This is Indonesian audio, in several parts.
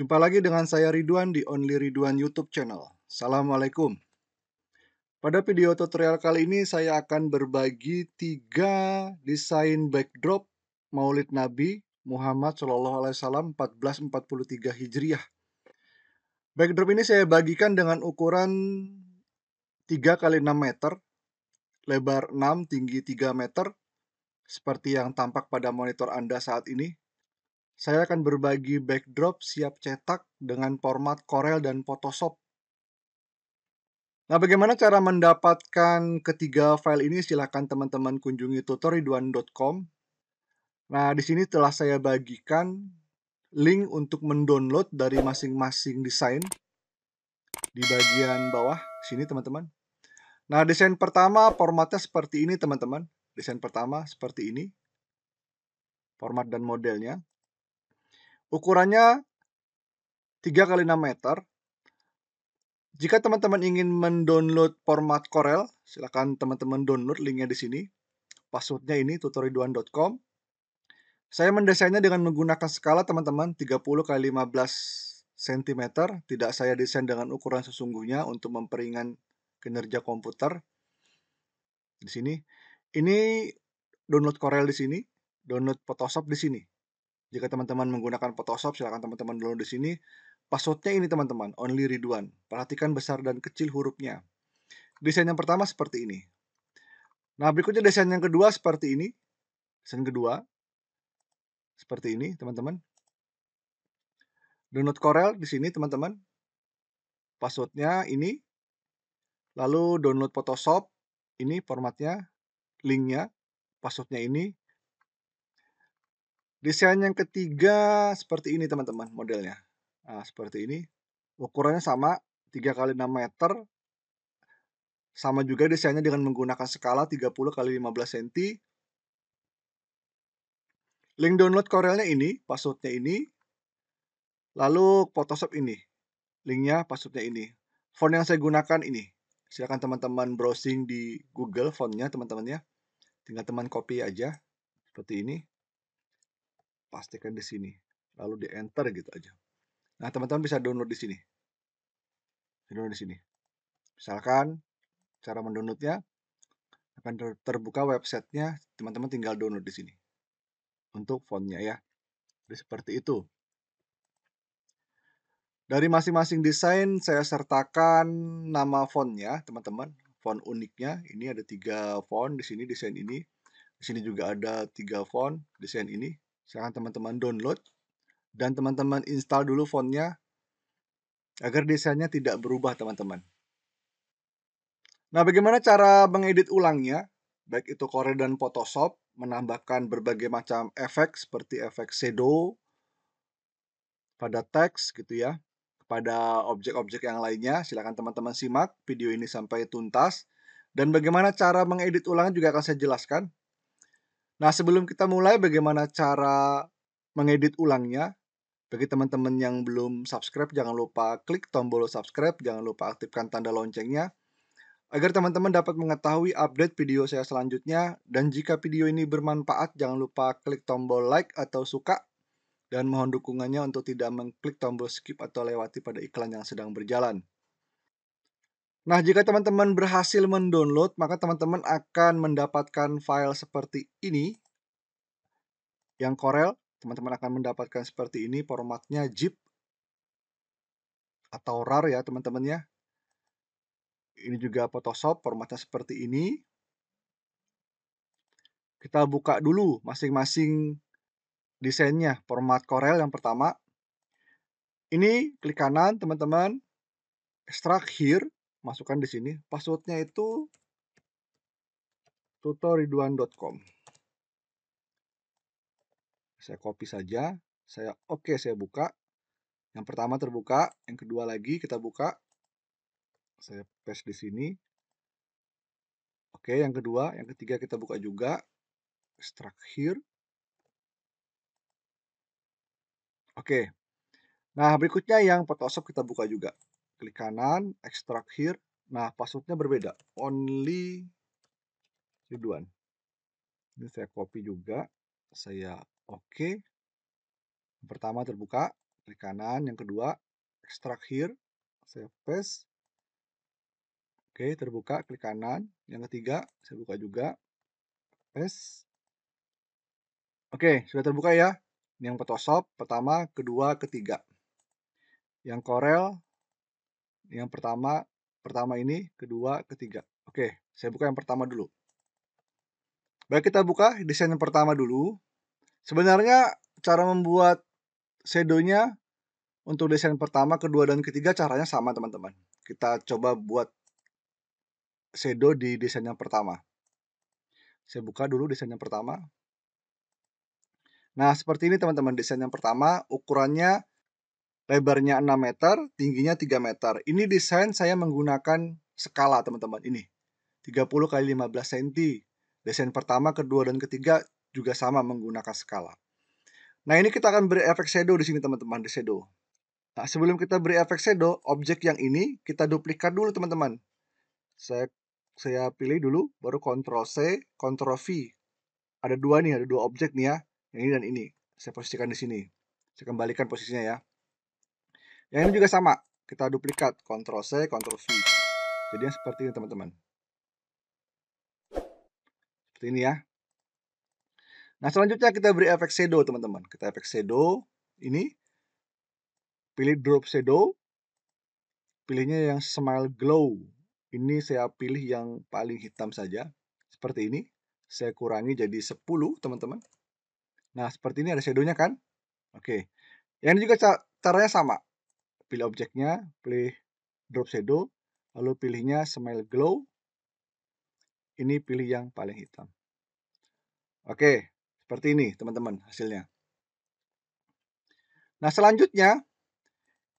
Jumpa lagi dengan saya Ridwan di Only Ridwan YouTube channel. Assalamualaikum. Pada video tutorial kali ini saya akan berbagi tiga desain backdrop Maulid Nabi Muhammad Shallallahu Alaihi Wasallam 1443 Hijriah. Backdrop ini saya bagikan dengan ukuran 3 kali 6 meter, lebar 6, tinggi 3 meter, seperti yang tampak pada monitor Anda saat ini. Saya akan berbagi backdrop siap cetak dengan format Corel dan Photoshop. Nah, bagaimana cara mendapatkan ketiga file ini? Silahkan teman-teman kunjungi tutorial.com. Nah, di sini telah saya bagikan link untuk mendownload dari masing-masing desain di bagian bawah sini teman-teman. Nah, desain pertama formatnya seperti ini teman-teman. Desain pertama seperti ini. Format dan modelnya. Ukurannya 3 kali 6 meter. Jika teman-teman ingin mendownload format Corel, silakan teman-teman download linknya di sini. Passwordnya ini tutoriduan.com. Saya mendesainnya dengan menggunakan skala teman-teman 30 kali 15 cm. Tidak saya desain dengan ukuran sesungguhnya untuk memperingan kinerja komputer. Di sini. Ini download Corel di sini, download Photoshop di sini. Jika teman-teman menggunakan Photoshop, silakan teman-teman download di sini. Passwordnya ini teman-teman, only Ridwan. Perhatikan besar dan kecil hurufnya. Desain yang pertama seperti ini. Nah, berikutnya desain yang kedua seperti ini. Desain kedua. Seperti ini, teman-teman. Download Corel di sini, teman-teman. Passwordnya ini. Lalu download Photoshop. Ini formatnya, linknya, passwordnya ini. Desain yang ketiga seperti ini teman-teman modelnya. Nah, seperti ini. Ukurannya sama 3 kali 6 meter. Sama juga desainnya dengan menggunakan skala 30 kali 15 cm. Link download korelnya ini, passwordnya ini. Lalu Photoshop ini. Linknya, passwordnya ini. Font yang saya gunakan ini. Silahkan teman-teman browsing di Google fontnya teman-teman ya. Tinggal teman copy aja. Seperti ini pastikan di sini lalu di enter gitu aja nah teman-teman bisa download di sini download di sini misalkan cara mendownloadnya akan terbuka websitenya teman-teman tinggal download di sini untuk fontnya ya jadi seperti itu dari masing-masing desain saya sertakan nama fontnya, teman-teman. Font uniknya, ini ada tiga font di sini desain ini. Di sini juga ada tiga font desain ini. Silahkan teman-teman download dan teman-teman install dulu fontnya agar desainnya tidak berubah teman-teman. Nah, bagaimana cara mengedit ulangnya? Baik itu Corel dan Photoshop, menambahkan berbagai macam efek seperti efek shadow pada teks gitu ya, kepada objek-objek yang lainnya. Silahkan teman-teman simak video ini sampai tuntas. Dan bagaimana cara mengedit ulang juga akan saya jelaskan Nah, sebelum kita mulai bagaimana cara mengedit ulangnya, bagi teman-teman yang belum subscribe, jangan lupa klik tombol subscribe, jangan lupa aktifkan tanda loncengnya, agar teman-teman dapat mengetahui update video saya selanjutnya, dan jika video ini bermanfaat, jangan lupa klik tombol like atau suka, dan mohon dukungannya untuk tidak mengklik tombol skip atau lewati pada iklan yang sedang berjalan. Nah, jika teman-teman berhasil mendownload, maka teman-teman akan mendapatkan file seperti ini. Yang Corel, teman-teman akan mendapatkan seperti ini formatnya zip atau RAR ya, teman-teman ya. Ini juga Photoshop formatnya seperti ini. Kita buka dulu masing-masing desainnya, format Corel yang pertama. Ini klik kanan, teman-teman. Extract here masukkan di sini passwordnya itu tutoriduan.com saya copy saja saya oke okay, saya buka yang pertama terbuka yang kedua lagi kita buka saya paste di sini oke okay, yang kedua yang ketiga kita buka juga extract here oke okay. nah berikutnya yang Photoshop kita buka juga klik kanan, extract here. Nah, passwordnya berbeda. Only Ridwan. Ini saya copy juga. Saya oke. Okay. pertama terbuka, klik kanan. Yang kedua, extract here. Saya paste. Oke, okay, terbuka, klik kanan. Yang ketiga, saya buka juga. Paste. Oke, okay, sudah terbuka ya. yang Photoshop pertama, kedua, ketiga. Yang Corel yang pertama, pertama ini, kedua, ketiga. Oke, saya buka yang pertama dulu. Baik, kita buka desain yang pertama dulu. Sebenarnya cara membuat shadow untuk desain pertama, kedua, dan ketiga caranya sama teman-teman. Kita coba buat shadow di desain yang pertama. Saya buka dulu desain yang pertama. Nah, seperti ini teman-teman, desain yang pertama ukurannya lebarnya 6 meter, tingginya 3 meter. Ini desain saya menggunakan skala teman-teman, ini 30 kali 15 cm. Desain pertama, kedua, dan ketiga juga sama menggunakan skala. Nah ini kita akan beri efek shadow di sini teman-teman, di shadow. Nah sebelum kita beri efek shadow, objek yang ini kita duplikat dulu teman-teman. Saya saya pilih dulu, baru Ctrl C, Ctrl V. Ada dua nih, ada dua objek nih ya, yang ini dan ini. Saya posisikan di sini. Saya kembalikan posisinya ya. Yang ini juga sama, kita duplikat Ctrl C, Ctrl V. Jadi yang seperti ini teman-teman. Seperti ini ya. Nah selanjutnya kita beri efek shadow teman-teman. Kita efek shadow ini. Pilih drop shadow. Pilihnya yang smile glow. Ini saya pilih yang paling hitam saja. Seperti ini. Saya kurangi jadi 10 teman-teman. Nah seperti ini ada shadownya kan. Oke. Yang ini juga caranya sama pilih objeknya, pilih drop shadow, lalu pilihnya smile glow. Ini pilih yang paling hitam. Oke, seperti ini teman-teman hasilnya. Nah selanjutnya,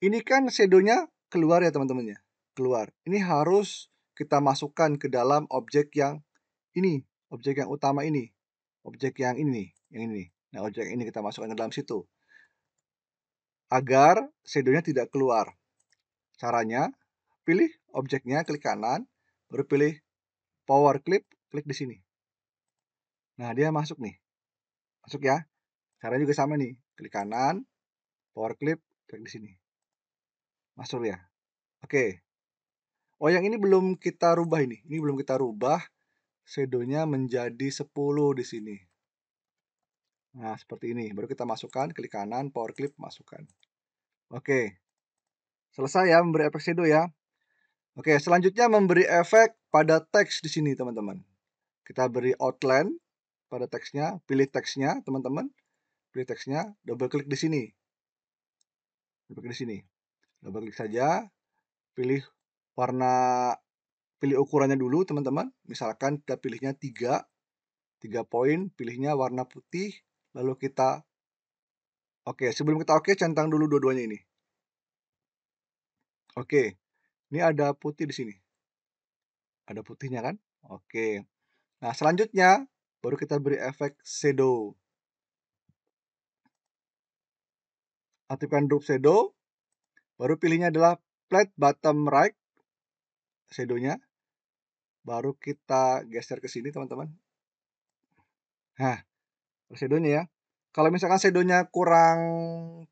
ini kan shadownya keluar ya teman-teman ya? keluar. Ini harus kita masukkan ke dalam objek yang ini, objek yang utama ini, objek yang ini, yang ini. Nah objek ini kita masukkan ke dalam situ agar shadownya tidak keluar. Caranya, pilih objeknya, klik kanan, baru pilih power clip, klik di sini. Nah, dia masuk nih. Masuk ya. Caranya juga sama nih. Klik kanan, power clip, klik di sini. Masuk ya. Oke. Oh, yang ini belum kita rubah ini. Ini belum kita rubah. Shadownya menjadi 10 di sini. Nah, seperti ini. Baru kita masukkan, klik kanan, power clip, masukkan. Oke. Selesai ya memberi efek shadow ya. Oke, selanjutnya memberi efek pada teks di sini, teman-teman. Kita beri outline pada teksnya, pilih teksnya, teman-teman. Pilih teksnya, double klik di sini. Double klik di sini. Double klik saja, pilih warna pilih ukurannya dulu, teman-teman. Misalkan kita pilihnya 3 3 poin, pilihnya warna putih lalu kita oke okay, sebelum kita oke okay, centang dulu dua-duanya ini oke okay. ini ada putih di sini ada putihnya kan oke okay. nah selanjutnya baru kita beri efek shadow aktifkan drop shadow baru pilihnya adalah flat bottom right shadownya baru kita geser ke sini teman-teman nah Sedonya ya. Kalau misalkan sedonya kurang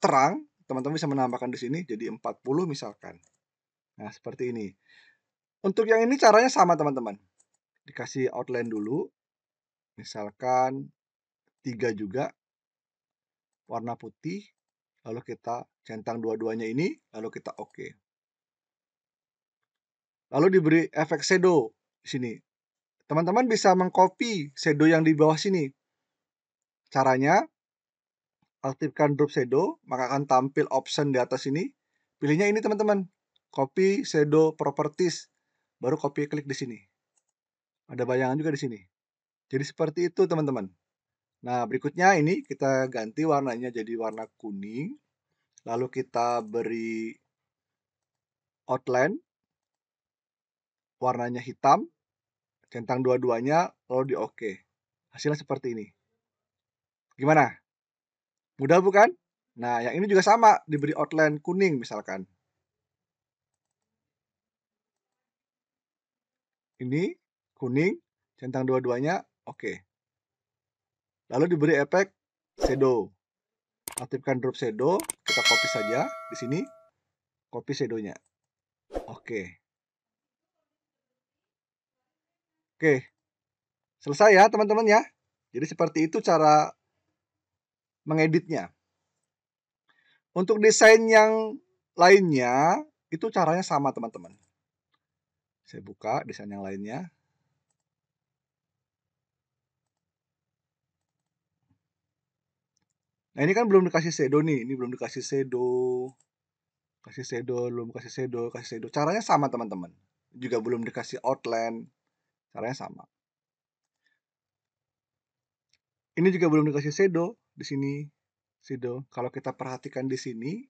terang, teman-teman bisa menambahkan di sini jadi 40 misalkan. Nah, seperti ini. Untuk yang ini caranya sama teman-teman. Dikasih outline dulu. Misalkan 3 juga warna putih, lalu kita centang dua-duanya ini, lalu kita oke. Okay. Lalu diberi efek shadow di sini. Teman-teman bisa mengcopy shadow yang di bawah sini. Caranya, aktifkan drop shadow, maka akan tampil option di atas ini. Pilihnya ini teman-teman, copy shadow properties, baru copy klik di sini. Ada bayangan juga di sini. Jadi seperti itu teman-teman. Nah berikutnya ini kita ganti warnanya jadi warna kuning. Lalu kita beri outline. Warnanya hitam. Centang dua-duanya lalu di OK. Hasilnya seperti ini. Gimana? Mudah bukan? Nah, yang ini juga sama, diberi outline kuning misalkan. Ini kuning, centang dua-duanya, oke. Okay. Lalu diberi efek shadow. Aktifkan drop shadow, kita copy saja di sini. Copy shadownya. Oke. Okay. Oke. Okay. Selesai ya, teman-teman ya. Jadi seperti itu cara mengeditnya. Untuk desain yang lainnya itu caranya sama teman-teman. Saya buka desain yang lainnya. Nah ini kan belum dikasih sedo nih, ini belum dikasih sedo kasih sedo belum kasih sedo kasih sedo Caranya sama teman-teman. Juga belum dikasih outline, caranya sama. Ini juga belum dikasih shadow, di sini shadow. Kalau kita perhatikan di sini,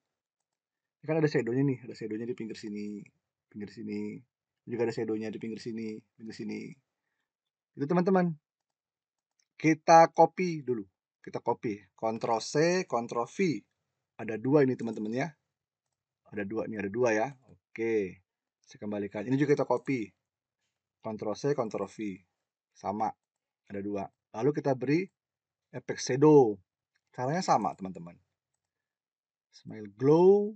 ya kan ada shadownya nih, ada shadownya di pinggir sini, pinggir sini, juga ada shadownya di pinggir sini, pinggir sini. Itu teman-teman. Kita copy dulu. Kita copy. Ctrl C, Ctrl V. Ada dua ini teman-teman ya. Ada dua, ini ada dua ya. Oke. Saya kembalikan. Ini juga kita copy. Ctrl C, Ctrl V. Sama. Ada dua. Lalu kita beri efek shadow Caranya sama, teman-teman. Smile glow.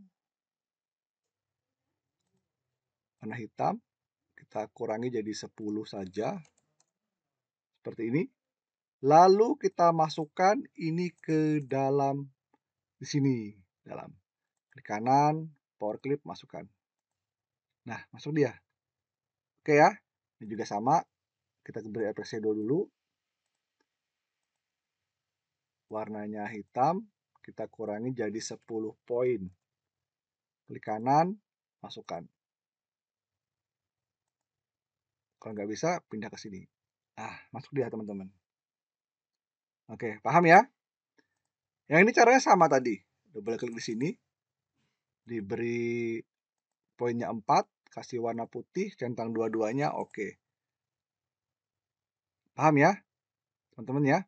Warna hitam. Kita kurangi jadi 10 saja. Seperti ini. Lalu kita masukkan ini ke dalam di sini, dalam klik kanan, power clip masukkan. Nah, masuk dia. Oke ya. Ini juga sama. Kita beri eyeshadow dulu warnanya hitam, kita kurangi jadi 10 poin. Klik kanan, masukkan. Kalau nggak bisa, pindah ke sini. Ah, masuk dia teman-teman. Oke, paham ya? Yang ini caranya sama tadi. Double klik di sini. Diberi poinnya 4, kasih warna putih, centang dua-duanya, oke. Paham ya? Teman-teman ya?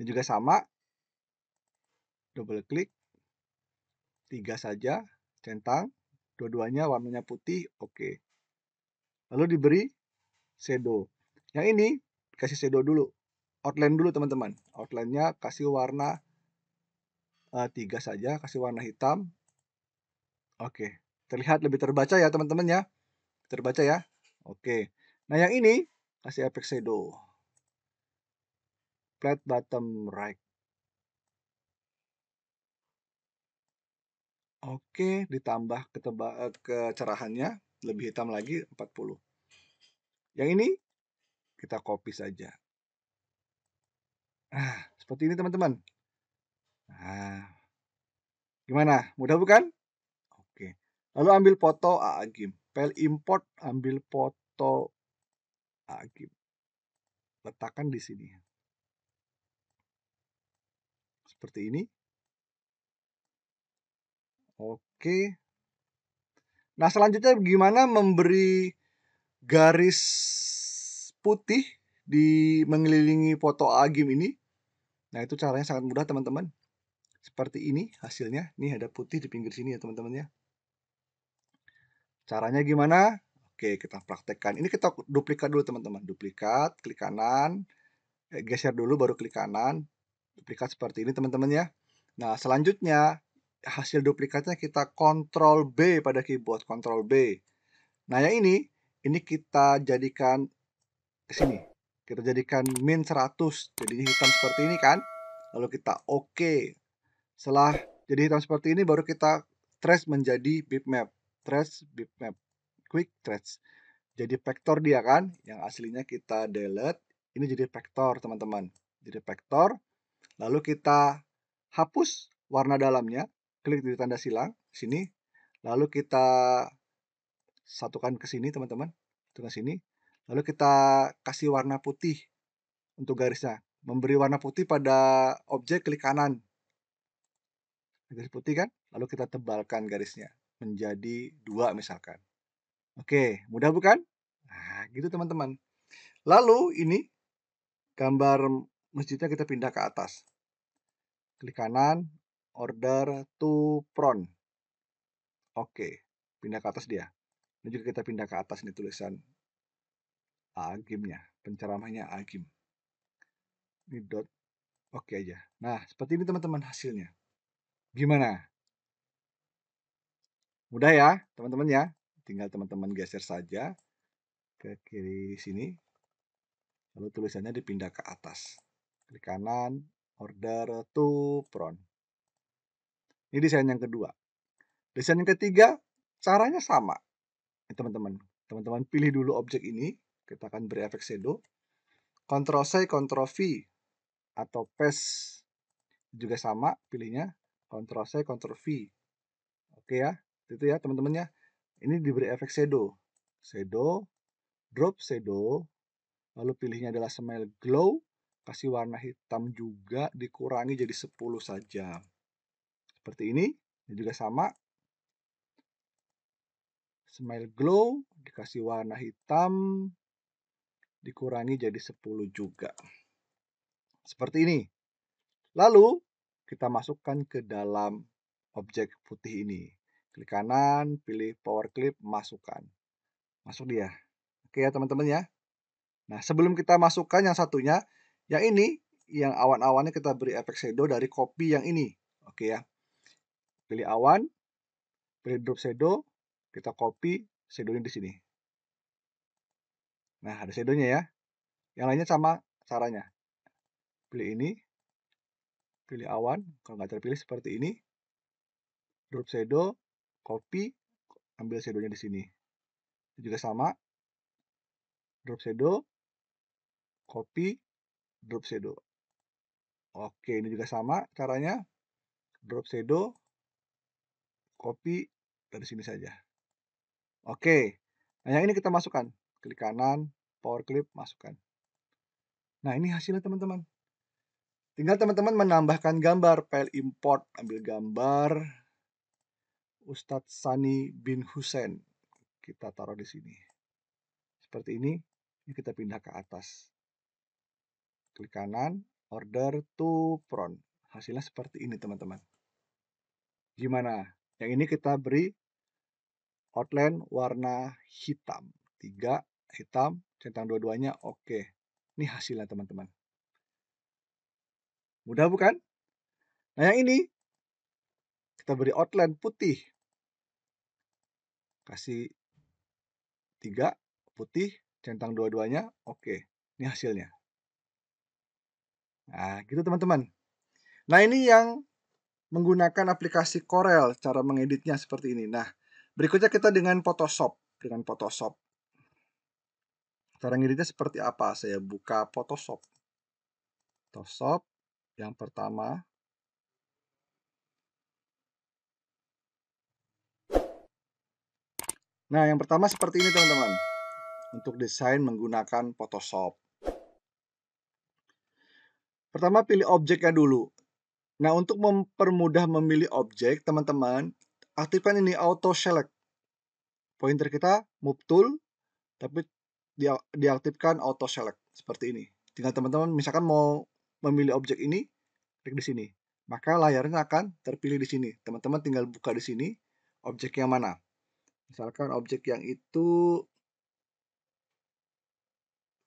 Ini juga sama, double klik, tiga saja, centang, dua-duanya warnanya putih, oke. Okay. Lalu diberi shadow. Yang ini kasih shadow dulu, outline dulu teman-teman. Outline-nya kasih warna uh, tiga saja, kasih warna hitam. Oke, okay. terlihat lebih terbaca ya teman-teman ya. Terbaca ya, oke. Okay. Nah yang ini kasih efek shadow. Flat bottom right. Oke, ditambah keteba, eh, kecerahannya lebih hitam lagi 40. Yang ini kita copy saja. Nah, seperti ini teman-teman. Nah, gimana? Mudah bukan? Oke. Lalu ambil foto AAGIM. File import ambil foto AAGIM. Letakkan di sini. Seperti ini. Oke. Nah, selanjutnya gimana memberi garis putih di mengelilingi foto agim ini? Nah, itu caranya sangat mudah, teman-teman. Seperti ini hasilnya. Ini ada putih di pinggir sini ya, teman-teman ya. Caranya gimana? Oke, kita praktekkan. Ini kita duplikat dulu, teman-teman. Duplikat, klik kanan, eh, geser dulu baru klik kanan. Duplikat seperti ini, teman-teman ya. Nah, selanjutnya hasil duplikatnya kita kontrol B pada keyboard, kontrol B. Nah yang ini, ini kita jadikan ke sini. Kita jadikan min 100, jadi hitam seperti ini kan. Lalu kita oke. Okay. Setelah jadi hitam seperti ini, baru kita trace menjadi bitmap. Trace bitmap, quick trace. Jadi vektor dia kan, yang aslinya kita delete. Ini jadi vektor teman-teman. Jadi vektor, lalu kita hapus warna dalamnya klik di tanda silang sini lalu kita satukan ke sini teman-teman satukan sini lalu kita kasih warna putih untuk garisnya memberi warna putih pada objek klik kanan garis putih kan lalu kita tebalkan garisnya menjadi dua misalkan oke mudah bukan nah gitu teman-teman lalu ini gambar masjidnya kita pindah ke atas klik kanan order to front. Oke, pindah ke atas dia. Ini juga kita pindah ke atas nih tulisan Agimnya, penceramahnya Agim. Ini dot oke okay aja. Nah, seperti ini teman-teman hasilnya. Gimana? Mudah ya, teman-teman ya. Tinggal teman-teman geser saja ke kiri sini. Lalu tulisannya dipindah ke atas. Klik kanan, order to front. Ini desain yang kedua. Desain yang ketiga, caranya sama. Teman-teman, teman-teman pilih dulu objek ini. Kita akan beri efek shadow. Ctrl C, Ctrl V, atau paste juga sama pilihnya. Ctrl C, Ctrl V. Oke ya, itu ya teman temannya Ini diberi efek shadow. Shadow, drop shadow, lalu pilihnya adalah smile glow, kasih warna hitam juga, dikurangi jadi 10 saja seperti ini ini juga sama smile glow dikasih warna hitam dikurangi jadi 10 juga seperti ini lalu kita masukkan ke dalam objek putih ini klik kanan pilih power clip masukkan masuk dia oke ya teman-teman ya nah sebelum kita masukkan yang satunya yang ini yang awan-awannya kita beri efek shadow dari kopi yang ini oke ya Pilih awan, pilih drop shadow, kita copy shadownya di sini. Nah, ada shadownya ya. Yang lainnya sama caranya. Pilih ini, pilih awan, kalau nggak terpilih seperti ini. Drop shadow, copy, ambil shadownya di sini. Itu juga sama. Drop shadow, copy, drop shadow. Oke, ini juga sama caranya. Drop shadow, copy dari sini saja. Oke, nah yang ini kita masukkan. Klik kanan, power clip, masukkan. Nah ini hasilnya teman-teman. Tinggal teman-teman menambahkan gambar, file import, ambil gambar Ustadz Sani bin hussein Kita taruh di sini. Seperti ini, ini kita pindah ke atas. Klik kanan, order to front. Hasilnya seperti ini teman-teman. Gimana? Yang ini kita beri outline warna hitam. tiga hitam, centang dua-duanya oke. Ini hasilnya teman-teman. Mudah bukan? Nah yang ini kita beri outline putih. Kasih tiga putih, centang dua-duanya oke. Ini hasilnya. Nah gitu teman-teman. Nah ini yang menggunakan aplikasi Corel cara mengeditnya seperti ini. Nah, berikutnya kita dengan Photoshop, dengan Photoshop. Cara ngeditnya seperti apa? Saya buka Photoshop. Photoshop yang pertama. Nah, yang pertama seperti ini teman-teman. Untuk desain menggunakan Photoshop. Pertama pilih objeknya dulu. Nah, untuk mempermudah memilih objek, teman-teman, aktifkan ini auto select. Pointer kita move tool, tapi dia, diaktifkan auto select seperti ini. Tinggal teman-teman misalkan mau memilih objek ini, klik di sini. Maka layarnya akan terpilih di sini. Teman-teman tinggal buka di sini objek yang mana. Misalkan objek yang itu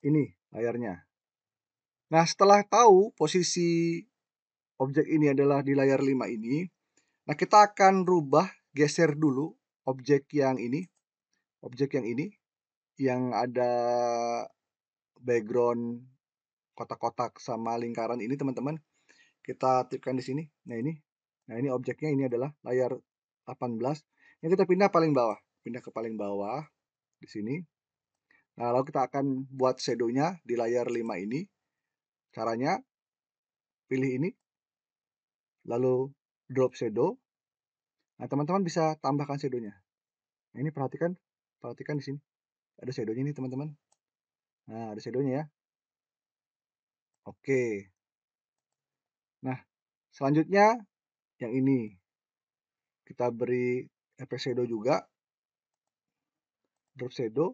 ini layarnya. Nah, setelah tahu posisi objek ini adalah di layar 5 ini. Nah, kita akan rubah, geser dulu objek yang ini. Objek yang ini yang ada background kotak-kotak sama lingkaran ini, teman-teman. Kita aktifkan di sini. Nah, ini. Nah, ini objeknya ini adalah layar 18. Yang kita pindah paling bawah. Pindah ke paling bawah di sini. Nah, lalu kita akan buat sedonya di layar 5 ini. Caranya, pilih ini, lalu drop shadow. Nah, teman-teman bisa tambahkan shadownya. Nah, ini perhatikan, perhatikan di sini. Ada shadownya ini, teman-teman. Nah, ada shadownya ya. Oke. Nah, selanjutnya yang ini. Kita beri efek shadow juga. Drop shadow.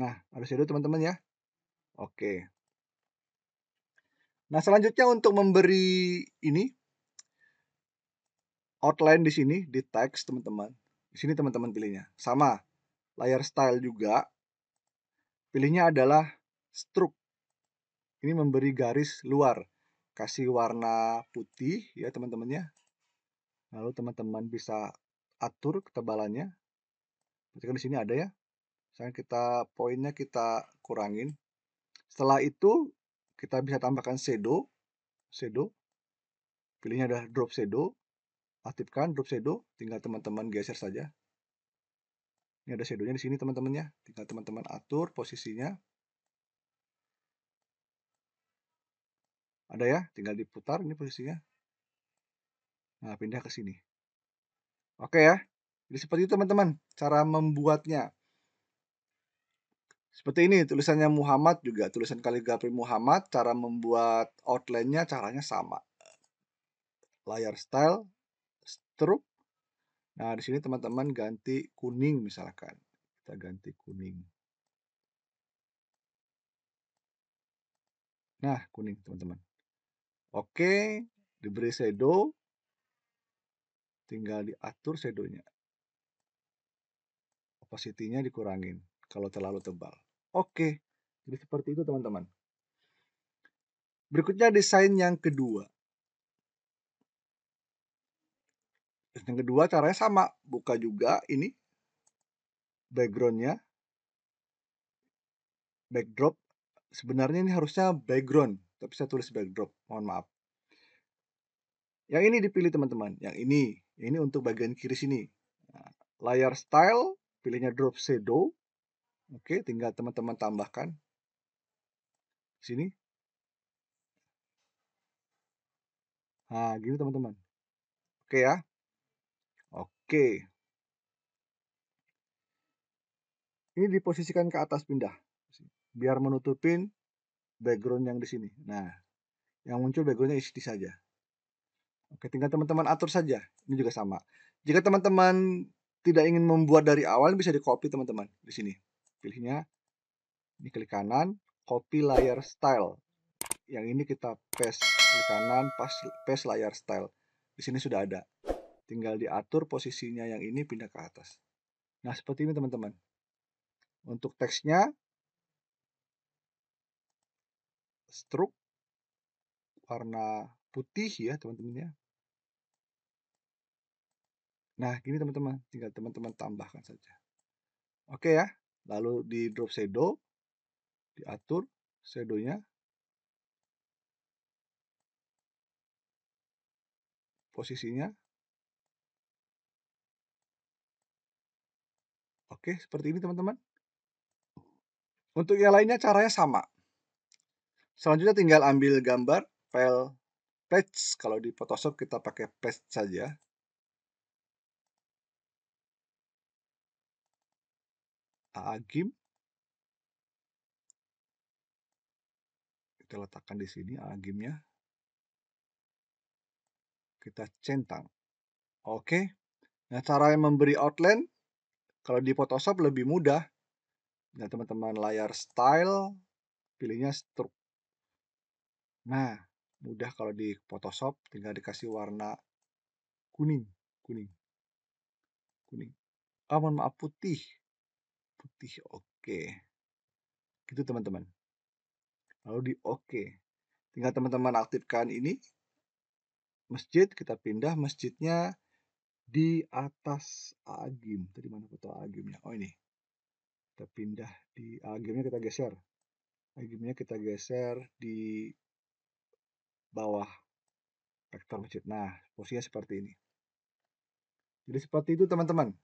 Nah, ada shadow teman-teman ya. Oke. Nah, selanjutnya untuk memberi ini outline di sini di teks teman-teman. Di sini teman-teman pilihnya. Sama. Layer style juga. Pilihnya adalah stroke. Ini memberi garis luar. Kasih warna putih ya, teman-temannya. Lalu teman-teman bisa atur ketebalannya. Perhatikan di sini ada ya. Sekarang kita poinnya kita kurangin. Setelah itu kita bisa tambahkan shadow shadow pilihnya adalah drop shadow aktifkan drop shadow tinggal teman-teman geser saja ini ada shadownya di sini teman-temannya tinggal teman-teman atur posisinya ada ya tinggal diputar ini posisinya nah pindah ke sini oke ya jadi seperti itu teman-teman cara membuatnya seperti ini tulisannya Muhammad juga, tulisan kaligrafi Muhammad, cara membuat outline-nya caranya sama. Layar style, stroke. Nah, di sini teman-teman ganti kuning misalkan. Kita ganti kuning. Nah, kuning teman-teman. Oke, diberi shadow. Tinggal diatur shadow-nya. Opacity-nya dikurangin kalau terlalu tebal. Oke, jadi seperti itu teman-teman. Berikutnya desain yang kedua. Yang kedua caranya sama, buka juga ini backgroundnya, backdrop. Sebenarnya ini harusnya background, tapi saya tulis backdrop. Mohon maaf. Yang ini dipilih teman-teman, yang ini, ini untuk bagian kiri sini. Nah, layar style, pilihnya drop shadow, Oke, tinggal teman-teman tambahkan. Sini. Nah, gini teman-teman. Oke ya. Oke. Ini diposisikan ke atas pindah. Biar menutupin background yang di sini. Nah, yang muncul backgroundnya isi saja. Oke, tinggal teman-teman atur saja. Ini juga sama. Jika teman-teman tidak ingin membuat dari awal, bisa di copy teman-teman di sini pilihnya ini klik kanan copy layer style yang ini kita paste klik kanan paste layer style di sini sudah ada tinggal diatur posisinya yang ini pindah ke atas nah seperti ini teman-teman untuk teksnya stroke warna putih ya teman-teman ya Nah, gini teman-teman, tinggal teman-teman tambahkan saja. Oke ya lalu di drop shadow diatur shadownya posisinya oke seperti ini teman-teman untuk yang lainnya caranya sama selanjutnya tinggal ambil gambar file patch kalau di Photoshop kita pakai patch saja aagim kita letakkan di sini aagimnya kita centang oke nah cara yang memberi outline kalau di Photoshop lebih mudah nah teman-teman layar style pilihnya stroke nah mudah kalau di Photoshop tinggal dikasih warna kuning kuning kuning Aman ah, oh, maaf putih putih oke gitu teman-teman lalu di oke tinggal teman-teman aktifkan ini masjid kita pindah masjidnya di atas agim tadi mana foto agimnya oh ini kita pindah di agimnya kita geser agimnya kita geser di bawah vektor masjid nah posisinya seperti ini jadi seperti itu teman-teman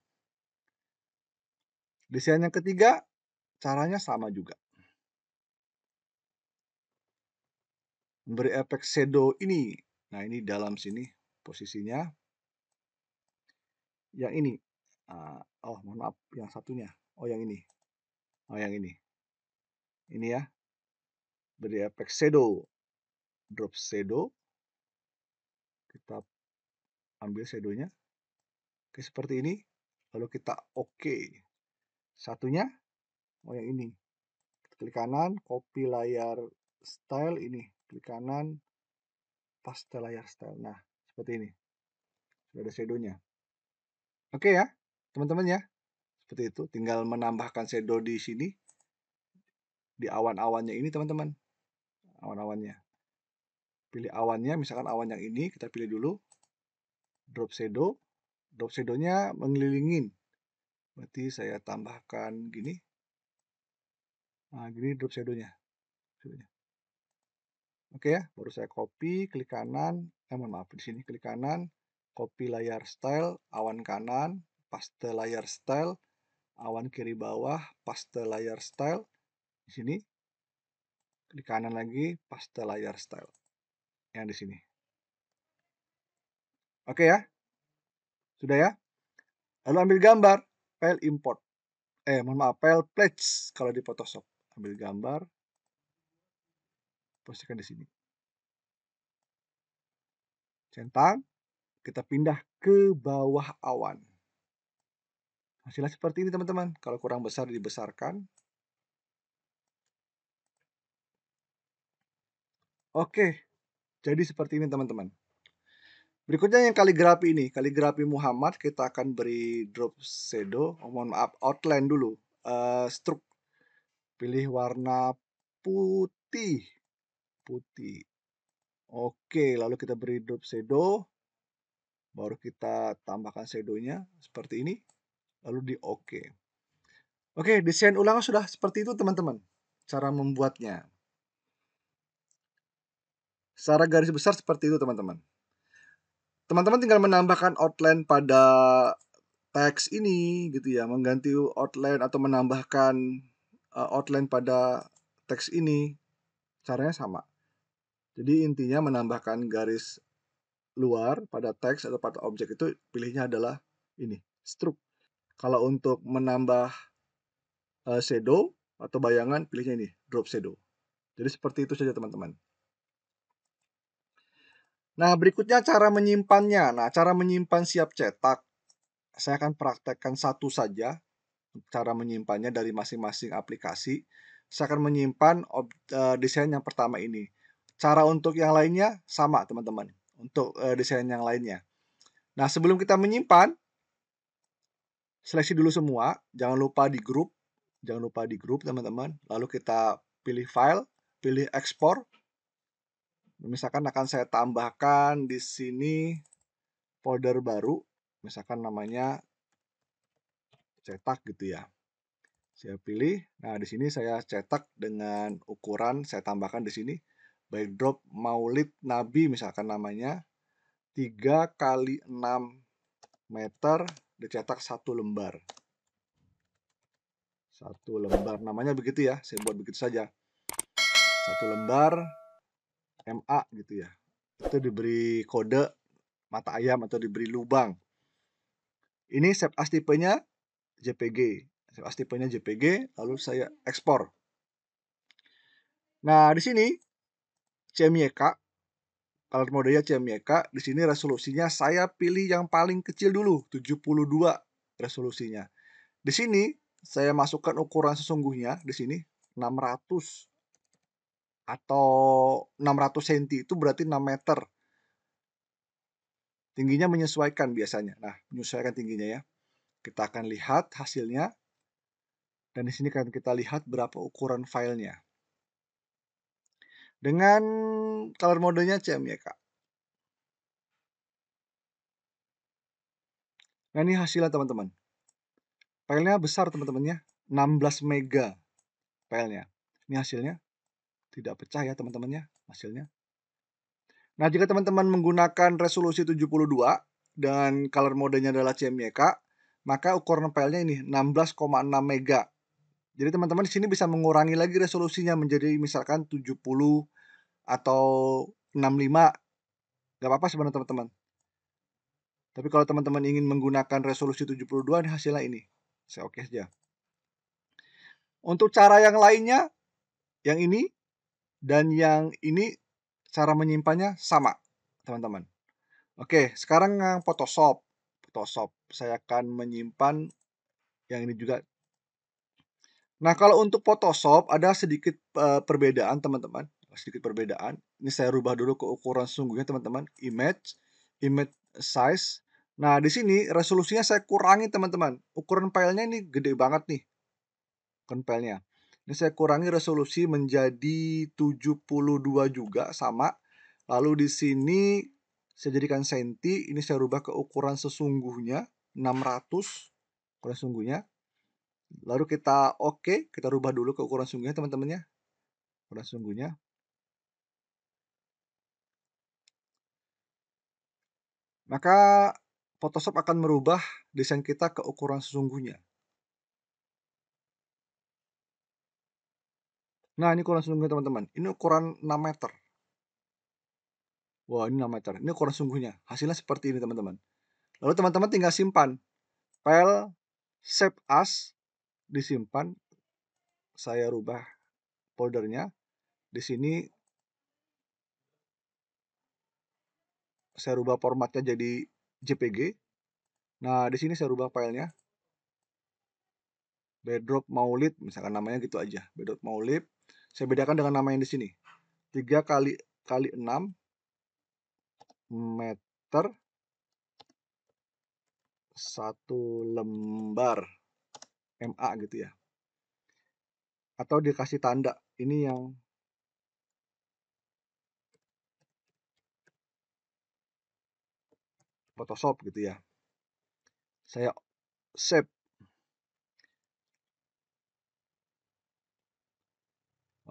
Desain yang ketiga, caranya sama juga. Memberi efek shadow ini. Nah, ini dalam sini posisinya. Yang ini. Ah, oh, mohon maaf. Yang satunya. Oh, yang ini. Oh, yang ini. Ini ya. Beri efek shadow. Drop shadow. Kita ambil shadownya. Oke, seperti ini. Lalu kita oke. Okay. Satunya, oh yang ini. Klik kanan, copy layar style ini. Klik kanan, paste layar style. Nah, seperti ini. Sudah ada shadownya. Oke ya, teman-teman ya. Seperti itu, tinggal menambahkan shadow di sini. Di awan-awannya ini, teman-teman. Awan-awannya. Pilih awannya, misalkan awan yang ini, kita pilih dulu. Drop shadow. Drop shadow-nya mengelilingin berarti saya tambahkan gini nah gini drop shadownya shadownya oke ya baru saya copy klik kanan eh mohon maaf di sini klik kanan copy layar style awan kanan paste layar style awan kiri bawah paste layar style di sini klik kanan lagi paste layar style yang di sini oke ya sudah ya lalu ambil gambar file import eh mohon maaf file pledge kalau di Photoshop ambil gambar posisikan di sini centang kita pindah ke bawah awan hasilnya seperti ini teman-teman kalau kurang besar dibesarkan oke jadi seperti ini teman-teman Berikutnya yang kaligrafi ini, kaligrafi Muhammad kita akan beri drop shadow, oh, mohon maaf outline dulu, uh, stroke, pilih warna putih, putih. Oke, lalu kita beri drop shadow, baru kita tambahkan shadownya seperti ini, lalu di OK. Oke, desain ulang sudah seperti itu teman-teman, cara membuatnya. Secara garis besar seperti itu teman-teman teman-teman tinggal menambahkan outline pada teks ini gitu ya mengganti outline atau menambahkan uh, outline pada teks ini caranya sama jadi intinya menambahkan garis luar pada teks atau pada objek itu pilihnya adalah ini struk kalau untuk menambah uh, shadow atau bayangan pilihnya ini drop shadow jadi seperti itu saja teman-teman Nah, berikutnya cara menyimpannya. Nah, cara menyimpan siap cetak. Saya akan praktekkan satu saja cara menyimpannya dari masing-masing aplikasi. Saya akan menyimpan eh, desain yang pertama ini. Cara untuk yang lainnya sama, teman-teman. Untuk eh, desain yang lainnya. Nah, sebelum kita menyimpan, seleksi dulu semua. Jangan lupa di grup. Jangan lupa di grup, teman-teman. Lalu kita pilih file, pilih export misalkan akan saya tambahkan di sini folder baru misalkan namanya cetak gitu ya saya pilih nah di sini saya cetak dengan ukuran saya tambahkan di sini backdrop maulid nabi misalkan namanya 3 kali 6 meter dicetak satu lembar satu lembar namanya begitu ya saya buat begitu saja satu lembar MA gitu ya itu diberi kode mata ayam atau diberi lubang ini set as tipenya JPG set as tipenya JPG lalu saya ekspor nah di sini CMYK alat modenya CMYK di sini resolusinya saya pilih yang paling kecil dulu 72 resolusinya di sini saya masukkan ukuran sesungguhnya di sini 600 atau 600 cm itu berarti 6 meter. Tingginya menyesuaikan biasanya. Nah, menyesuaikan tingginya ya. Kita akan lihat hasilnya. Dan di sini akan kita lihat berapa ukuran filenya. Dengan color modenya CM ya kak Nah, ini hasilnya teman-teman. Filenya besar teman temannya ya. 16 mega filenya. Ini hasilnya tidak pecah ya teman-temannya hasilnya. Nah, jika teman-teman menggunakan resolusi 72 dan color modenya adalah CMYK, maka ukuran file-nya ini 16,6 mega. Jadi teman-teman di sini bisa mengurangi lagi resolusinya menjadi misalkan 70 atau 65. Gak apa-apa sebenarnya teman-teman. Tapi kalau teman-teman ingin menggunakan resolusi 72 hasilnya ini. Saya oke okay saja. Untuk cara yang lainnya, yang ini dan yang ini cara menyimpannya sama, teman-teman. Oke, sekarang yang Photoshop. Photoshop, saya akan menyimpan yang ini juga. Nah, kalau untuk Photoshop ada sedikit eh, perbedaan, teman-teman. Sedikit perbedaan. Ini saya rubah dulu ke ukuran sungguhnya, teman-teman. Image, image size. Nah, di sini resolusinya saya kurangi, teman-teman. Ukuran filenya ini gede banget nih. Ukuran filenya ini saya kurangi resolusi menjadi 72 juga sama lalu di sini saya jadikan senti ini saya rubah ke ukuran sesungguhnya 600 ukuran sesungguhnya lalu kita oke okay, kita rubah dulu ke ukuran sesungguhnya teman-teman ya ukuran sesungguhnya maka Photoshop akan merubah desain kita ke ukuran sesungguhnya Nah, ini kurang sungguhnya teman-teman. Ini ukuran 6 meter. Wah, ini 6 meter. Ini ukuran sungguhnya. Hasilnya seperti ini, teman-teman. Lalu teman-teman tinggal simpan. File, save as, disimpan. Saya rubah foldernya. Di sini saya rubah formatnya jadi JPG. Nah, di sini saya rubah filenya. Bedrock Maulid, misalkan namanya gitu aja. Bedrock Maulid. Saya bedakan dengan nama yang di sini. 3 kali kali 6 meter satu lembar MA gitu ya. Atau dikasih tanda ini yang Photoshop gitu ya. Saya save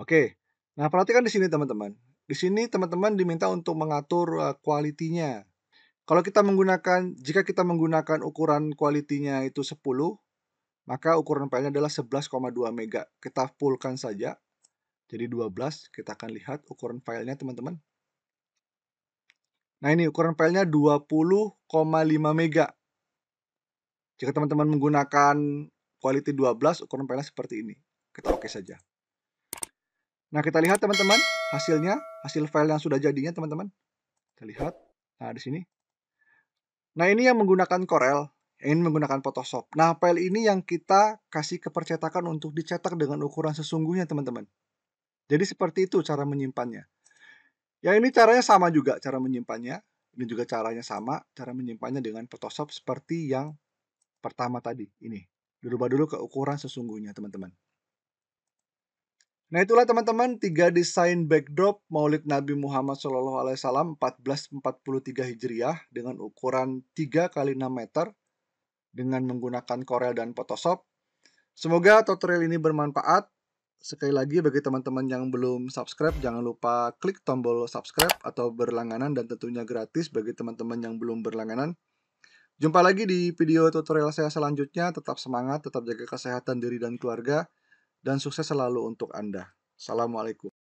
Oke. Nah, perhatikan di sini teman-teman. Di sini teman-teman diminta untuk mengatur kualitinya. Kalau kita menggunakan jika kita menggunakan ukuran kualitinya itu 10, maka ukuran filenya adalah 11,2 mega. Kita fullkan saja. Jadi 12, kita akan lihat ukuran filenya teman-teman. Nah ini ukuran filenya 20,5 mega. Jika teman-teman menggunakan quality 12, ukuran filenya seperti ini. Kita oke okay saja. Nah, kita lihat teman-teman hasilnya, hasil file yang sudah jadinya teman-teman. Kita lihat. Nah, di sini. Nah, ini yang menggunakan Corel, yang ini menggunakan Photoshop. Nah, file ini yang kita kasih ke percetakan untuk dicetak dengan ukuran sesungguhnya, teman-teman. Jadi seperti itu cara menyimpannya. Ya, ini caranya sama juga cara menyimpannya. Ini juga caranya sama, cara menyimpannya dengan Photoshop seperti yang pertama tadi, ini. Dirubah dulu ke ukuran sesungguhnya, teman-teman. Nah itulah teman-teman tiga desain backdrop Maulid Nabi Muhammad SAW 1443 Hijriah dengan ukuran 3 kali 6 meter dengan menggunakan Corel dan Photoshop. Semoga tutorial ini bermanfaat. Sekali lagi bagi teman-teman yang belum subscribe jangan lupa klik tombol subscribe atau berlangganan dan tentunya gratis bagi teman-teman yang belum berlangganan. Jumpa lagi di video tutorial saya selanjutnya. Tetap semangat, tetap jaga kesehatan diri dan keluarga dan sukses selalu untuk Anda. Assalamualaikum.